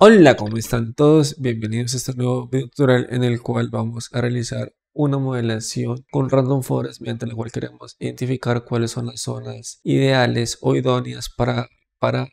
Hola, ¿cómo están todos? Bienvenidos a este nuevo video tutorial en el cual vamos a realizar una modelación con Random Forest mediante la cual queremos identificar cuáles son las zonas ideales o idóneas para, para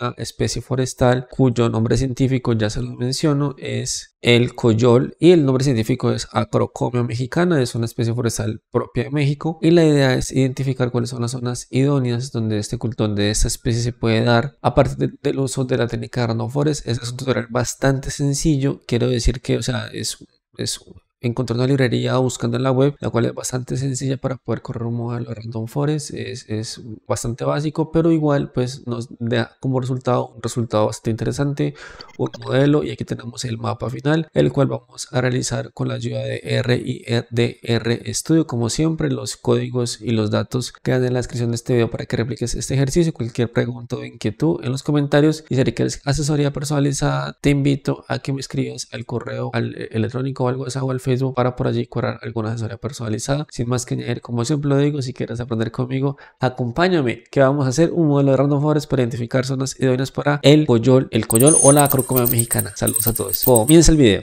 una especie forestal cuyo nombre científico ya se lo menciono es el coyol y el nombre científico es Acrocomia mexicana, es una especie forestal propia de México y la idea es identificar cuáles son las zonas idóneas donde este cultón de esta especie se puede dar aparte del uso de la técnica de es un tutorial bastante sencillo, quiero decir que o sea, es, es encontré una librería buscando en la web, la cual es bastante sencilla para poder correr un modelo de Random Forest, es, bastante básico, pero igual pues nos da como resultado un resultado bastante interesante, un modelo y aquí tenemos el mapa final, el cual vamos a realizar con la ayuda de R y de R Studio, como siempre los códigos y los datos quedan en la descripción de este video para que repliques este ejercicio, cualquier pregunta o inquietud en los comentarios y si quieres asesoría personalizada te invito a que me escribas al correo eh, electrónico o algo de esa o al para por allí curar alguna asesoría personalizada. Sin más que añadir, como siempre lo digo, si quieres aprender conmigo, acompáñame, que vamos a hacer un modelo de random forest para identificar zonas idóneas para el coyol, el coyol o la crocoma mexicana. Saludos a todos. Comienza el video.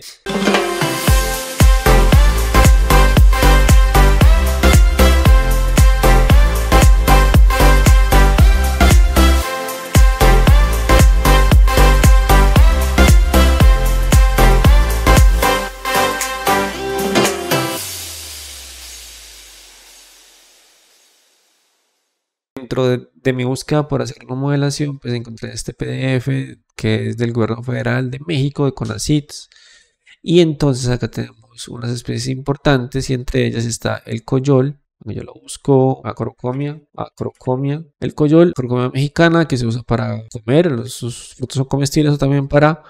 dentro de, mi búsqueda por hacer una modelación, pues encontré este PDF que es del gobierno federal de México, de CONACIT. Y entonces acá tenemos unas especies importantes y entre ellas está el coyol. Yo lo busco, acrocomia, acrocomia. El coyol, acrocomia mexicana, que se usa para comer, los, sus frutos son comestibles o también para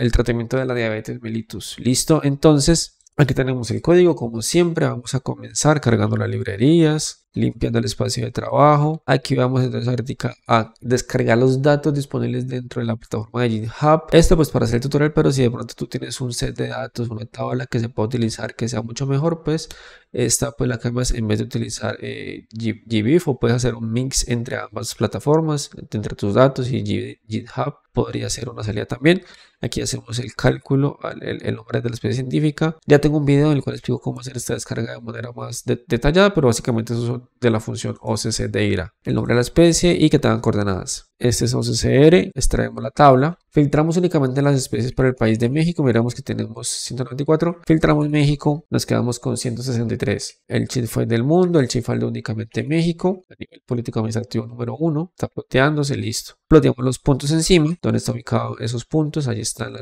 el tratamiento de la diabetes mellitus. Listo, entonces Aquí tenemos el código, como siempre, vamos a comenzar cargando las librerías, limpiando el espacio de trabajo. Aquí vamos entonces a, a descargar los datos disponibles dentro de la plataforma de GitHub. Esto pues para hacer el tutorial, pero si de pronto tú tienes un set de datos, una tabla que se pueda utilizar que sea mucho mejor, pues esta pues la que más en vez de utilizar eh, GBIF o puedes hacer un mix entre ambas plataformas, entre tus datos y GitHub podría ser una salida también. Aquí hacemos el cálculo, el, nombre de la especie científica. Ya tengo un video en el cual explico cómo hacer esta descarga de manera más detallada, pero básicamente eso es de la función OCC de IRA. El nombre de la especie y que tengan coordenadas. Este es 11CR, extraemos la tabla, filtramos únicamente las especies para el país de México, miramos que tenemos 194, filtramos México, nos quedamos con 163. El chip fue del mundo, el chip fue únicamente México, a nivel político administrativo número 1, está ploteándose, listo. Ploteamos los puntos encima, donde están ubicados esos puntos, ahí está la,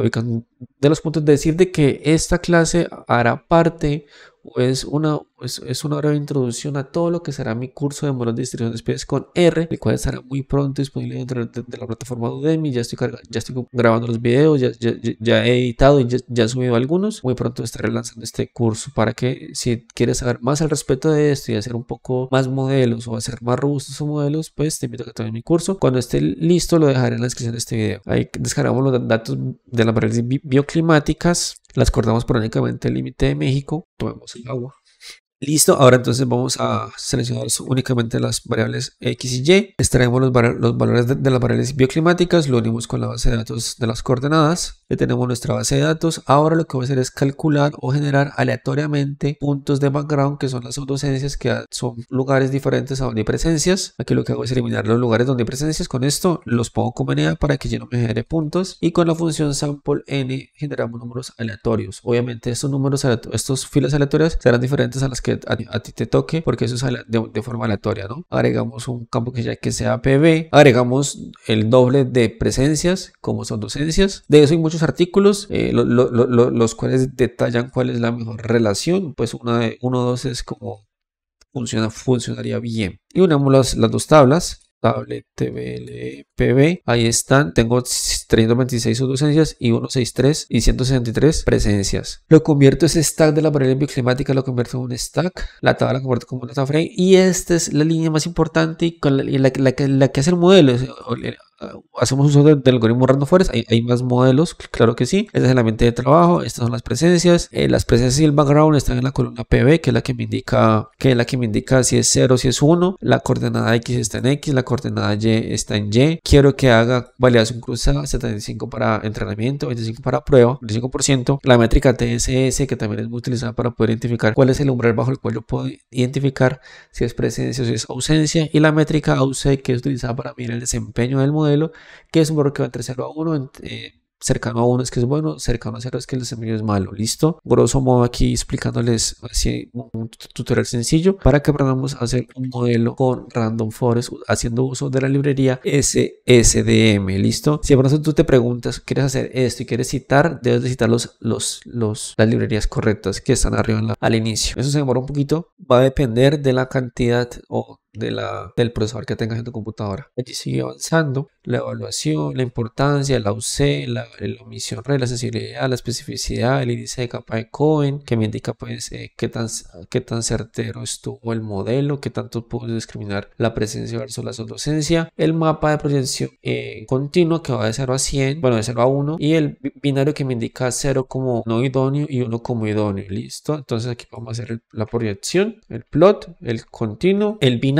ubicación de los puntos, decir de que esta clase hará parte o es una es, una breve introducción a todo lo que será mi curso de modelos de distribución de especies con R, el cual estará muy pronto disponible dentro de, la plataforma Udemy. Ya estoy, ya estoy grabando los videos, ya, he editado y ya, he subido algunos. Muy pronto estaré lanzando este curso para que si quieres saber más al respecto de esto y hacer un poco más modelos o hacer más robustos sus modelos, pues te invito a que también mi curso. Cuando esté listo lo dejaré en la descripción de este video. Ahí descargamos los datos de las variables bioclimáticas, las cortamos por únicamente el límite de México, Tomemos el agua Listo, ahora entonces vamos a seleccionar únicamente las variables X y Y. Extraemos los, valores de, las variables bioclimáticas, lo unimos con la base de datos de las coordenadas. Ya tenemos nuestra base de datos. Ahora lo que voy a hacer es calcular o generar aleatoriamente puntos de background, que son las subdocencias, que son lugares diferentes a donde hay presencias. Aquí lo que hago es eliminar los lugares donde hay presencias. Con esto los pongo como NA para que ya no me genere puntos. Y con la función sample N generamos números aleatorios. Obviamente estos números, estos filas aleatorias serán diferentes a las que a, ti te toque, porque eso sale de, forma aleatoria, ¿no? Agregamos un campo que ya que sea PB, agregamos el doble de presencias, como son docencias. De eso hay muchos artículos, eh, los cuales detallan cuál es la mejor relación, pues una de o dos es como funciona, funcionaría bien. Y unamos las, dos tablas, table, TBL, PB, ahí están, tengo 326 subducencias y 163 y 163 presencias. Lo convierto ese stack de la variable bioclimática, lo convierto en un stack, la tabla la convierto como un data frame y esta es la línea más importante y la, que hace el modelo ah, hacemos uso del, algoritmo random forest, hay, más modelos, claro que sí. Esta es la mente de trabajo, estas son las presencias. Eh, las presencias y el background están en la columna PB, que es la que me indica, que es la que me indica si es 0, si es 1. La coordenada X está en X, la coordenada Y está en Y. Quiero que haga validación cruzada, 25 para entrenamiento, 25 para prueba, 25%. La métrica TSS, que también es muy utilizada para poder identificar cuál es el umbral bajo el cual yo puedo identificar si es presencia o si es ausencia. Y la métrica AUC, que es utilizada para medir el desempeño del modelo, que es un que va entre 0 a 1. Eh, cercano a uno es que es bueno, cercano a cero es que el desempeño es malo. Listo. Grosso modo aquí explicándoles así un tutorial sencillo para que aprendamos a hacer un modelo con Random Forest haciendo uso de la librería SSDM. Listo. Si por eso tú te preguntas, quieres hacer esto y quieres citar, debes de citar los, las librerías correctas que están arriba al inicio. Eso se demora un poquito. Va a depender de la cantidad o la, del procesador que tengas en tu computadora. aquí sigue avanzando la evaluación, la importancia, la UC, la, omisión la sensibilidad, eh, la especificidad, el índice de capa de Cohen, que me indica pues eh, qué, tan, qué tan certero estuvo el modelo, qué tanto pudo discriminar la presencia versus la subdocencia, el mapa de proyección eh, continua que va de 0 a 100, bueno, de 0 a 1, y el binario que me indica 0 como no idóneo y 1 como idóneo, listo. Entonces aquí vamos a hacer la proyección, el plot, el continuo, el binario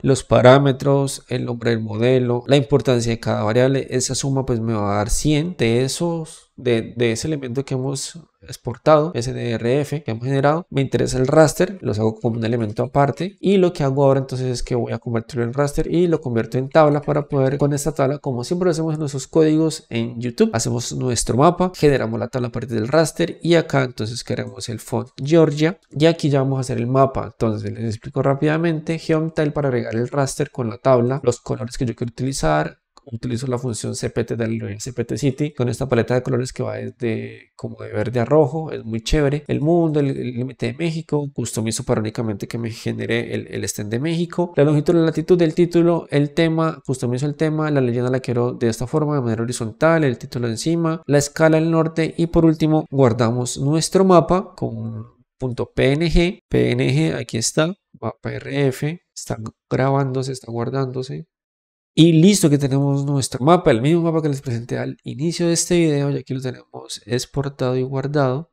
los parámetros, el nombre del modelo, la importancia de cada variable, esa suma pues me va a dar 100 de esos, de ese elemento que hemos exportado, SDRF que hemos generado. Me interesa el raster, los hago como un elemento aparte. Y lo que hago ahora entonces es que voy a convertirlo en raster y lo convierto en tabla para poder con esta tabla, como siempre hacemos en nuestros códigos en YouTube, hacemos nuestro mapa, generamos la tabla a del raster y acá entonces queremos el font Georgia. Y aquí ya vamos a hacer el mapa. Entonces les explico rápidamente. Geomtile para agregar el raster con la tabla, los colores que yo quiero utilizar, utilizo la función CPT del CPT City con esta paleta de colores que va desde como de verde a rojo, es muy chévere. El mundo, el límite de México, customizo para únicamente que me genere el, el de México. La longitud, la latitud del título, el tema, customizo el tema, la leyenda la quiero de esta forma, de manera horizontal, el título encima, la escala del norte y por último guardamos nuestro mapa con punto .png, png, aquí está, mapa rf, está grabándose, está guardándose, y listo que tenemos nuestro mapa, el mismo mapa que les presenté al inicio de este video, y aquí lo tenemos exportado y guardado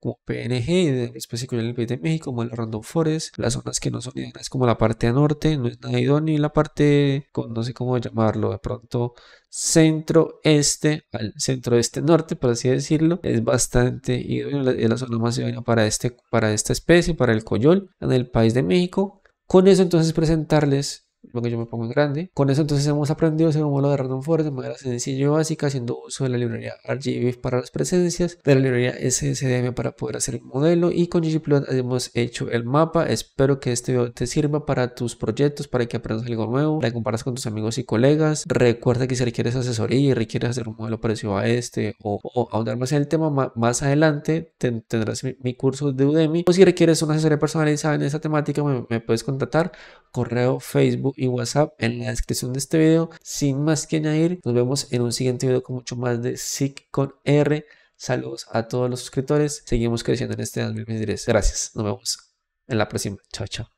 como PNG, de especie en el país de México, como el Random Forest, las zonas que no son idóneas como la parte norte, no es nada idóneo y la parte, no sé cómo llamarlo, de pronto centro-este, al centro-este norte, por así decirlo, es bastante idóneo, es la zona más idónea para, este, para esta especie, para el coyol, en el país de México. Con eso entonces presentarles que yo me pongo en grande. Con eso entonces hemos aprendido un modelo de Random Forest de manera sencilla y básica, haciendo uso de la librería RGBIF para las presencias, de la librería SSDM para poder hacer el modelo y con ggplot hemos hecho el mapa. Espero que este video te sirva para tus proyectos, para que aprendas algo nuevo, para que comparas con tus amigos y colegas. Recuerda que si requieres asesoría y requieres hacer un modelo parecido a este o, ahondar más en el tema, más adelante tendrás mi, curso de Udemy o si requieres una asesoría personalizada en esta temática me, me puedes contactar correo, Facebook y WhatsApp en la descripción de este video. Sin más que añadir, nos vemos en un siguiente video con mucho más de SIC con R. Saludos a todos los suscriptores. Seguimos creciendo en este 2023. Gracias. Nos vemos en la próxima. Chao, chao.